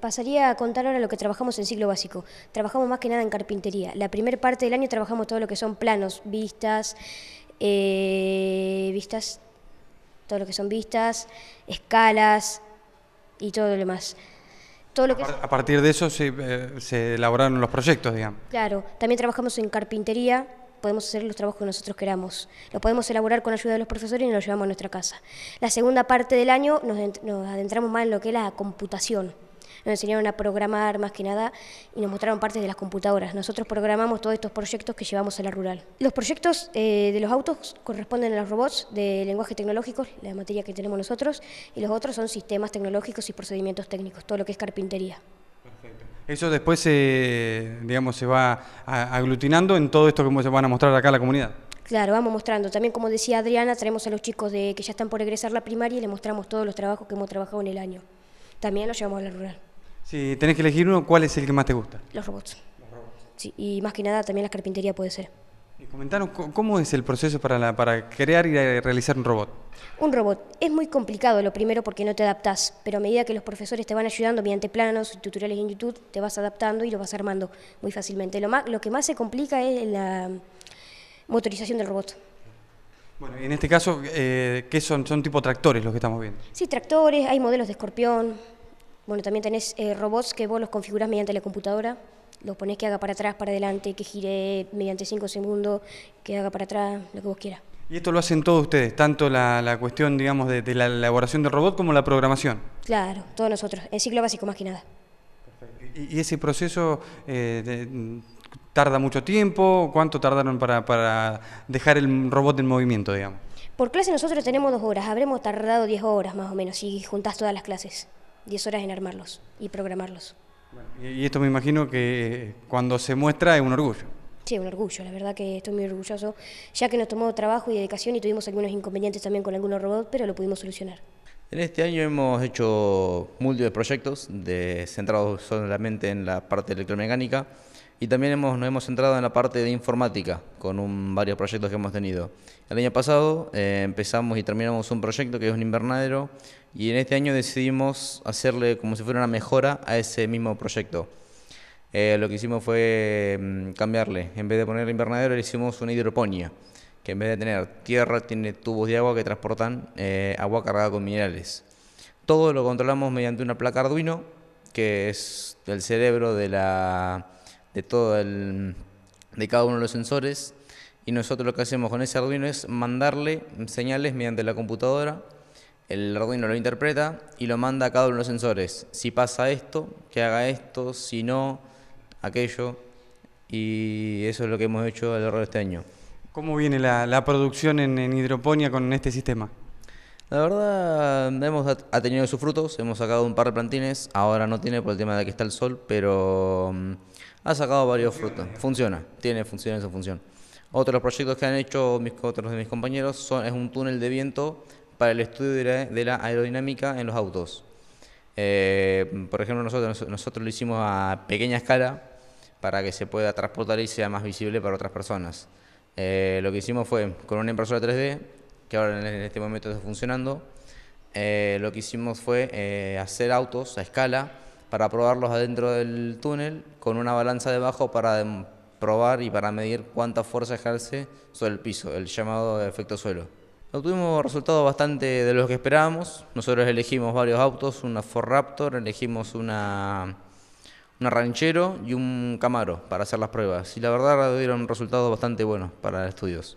Pasaría a contar ahora lo que trabajamos en ciclo básico. Trabajamos más que nada en carpintería. La primera parte del año trabajamos todo lo que son planos, vistas, eh, vistas, todo lo que son vistas, escalas y todo lo demás. Todo que a partir de eso eh, se, elaboraron los proyectos, digamos. Claro, también trabajamos en carpintería, podemos hacer los trabajos que nosotros queramos. Los podemos elaborar con ayuda de los profesores y nos los llevamos a nuestra casa. La segunda parte del año nos adentramos más en lo que es la computación nos enseñaron a programar más que nada y nos mostraron partes de las computadoras. Nosotros programamos todos estos proyectos que llevamos a la rural. Los proyectos eh, de los autos corresponden a los robots de lenguaje tecnológico, la materia que tenemos nosotros, y los otros son sistemas tecnológicos y procedimientos técnicos, todo lo que es carpintería. Eso después se, eh, digamos, se va aglutinando en todo esto que se van a mostrar acá a la comunidad. Claro, vamos mostrando. También, como decía Adriana, traemos a los chicos de que ya están por egresar la primaria y les mostramos todos los trabajos que hemos trabajado en el año. También los llevamos a la rural. Si tenés que elegir uno, ¿cuál es el que más te gusta? Los robots. Los robots. y más que nada también la carpintería puede ser. Y comentanos, ¿cómo es el proceso para, crear y eh, realizar un robot? Un robot. Es muy complicado lo primero porque no te adaptás, pero a medida que los profesores te van ayudando mediante planos y tutoriales en YouTube, te vas adaptando y lo vas armando muy fácilmente. Lo, más, lo que más se complica es la motorización del robot. Bueno, y en este caso, eh, ¿qué son? Son tipo tractores los que estamos viendo. Sí, tractores, hay modelos de escorpión, bueno, también tenés eh, robots que vos los configurás mediante la computadora, los ponés que haga para atrás, para adelante, que gire mediante 5 segundos, que haga para atrás, lo que vos quieras. Y esto lo hacen todos ustedes, tanto la, cuestión, digamos, de, la elaboración del robot como la programación. Claro, todos nosotros, en ciclo básico más que nada. Perfecto. ¿Y, ese proceso eh, tarda mucho tiempo? ¿Cuánto tardaron para, dejar el robot en movimiento, digamos? Por clase nosotros tenemos dos horas, habremos tardado 10 horas más o menos, si juntás todas las clases. 10 horas en armarlos y programarlos. Y esto me imagino que eh, cuando se muestra es un orgullo. Sí, un orgullo, la verdad que estoy muy orgulloso, ya que nos tomó trabajo y dedicación y tuvimos algunos inconvenientes también con algunos robots, pero lo pudimos solucionar. En este año hemos hecho múltiples proyectos de, centrados solamente en la parte electromecánica. Y también hemos, nos hemos centrado en la parte de informática, con un, varios proyectos que hemos tenido. El año pasado eh, empezamos y terminamos un proyecto que es un invernadero, y en este año decidimos hacerle como si fuera una mejora a ese mismo proyecto. Eh, lo que hicimos fue mm, cambiarle. En vez de poner el invernadero, le hicimos una hidroponía, que en vez de tener tierra, tiene tubos de agua que transportan eh, agua cargada con minerales. Todo lo controlamos mediante una placa Arduino, que es el cerebro de la de todo el, de cada uno de los sensores y nosotros lo que hacemos con ese Arduino es mandarle señales mediante la computadora. El Arduino lo interpreta y lo manda a cada uno de los sensores. Si pasa esto, que haga esto, si no, aquello. Y eso es lo que hemos hecho a lo largo de este año. ¿Cómo viene la, producción en, en hidroponía con este sistema? La verdad, hemos, ha tenido sus frutos, hemos sacado un par de plantines, ahora no tiene por el tema de que está el sol, pero mm, ha sacado varios frutos. Funciona, tiene función en su función. Otro de los proyectos que han hecho mis, otros de mis compañeros son, es un túnel de viento para el estudio de la, aerodinámica en los autos. Eh, por ejemplo, nosotros, nosotros lo hicimos a pequeña escala para que se pueda transportar y sea más visible para otras personas. Eh, lo que hicimos fue con una impresora 3D que ahora en este momento está funcionando, eh, lo que hicimos fue eh, hacer autos a escala para probarlos adentro del túnel con una balanza debajo para probar y para medir cuánta fuerza ejerce sobre el piso, el llamado efecto suelo. Obtuvimos resultados bastante de los que esperábamos. Nosotros elegimos varios autos, una Ford Raptor, elegimos una, una Ranchero y un Camaro para hacer las pruebas. Y la verdad dieron resultados bastante buenos para estudios.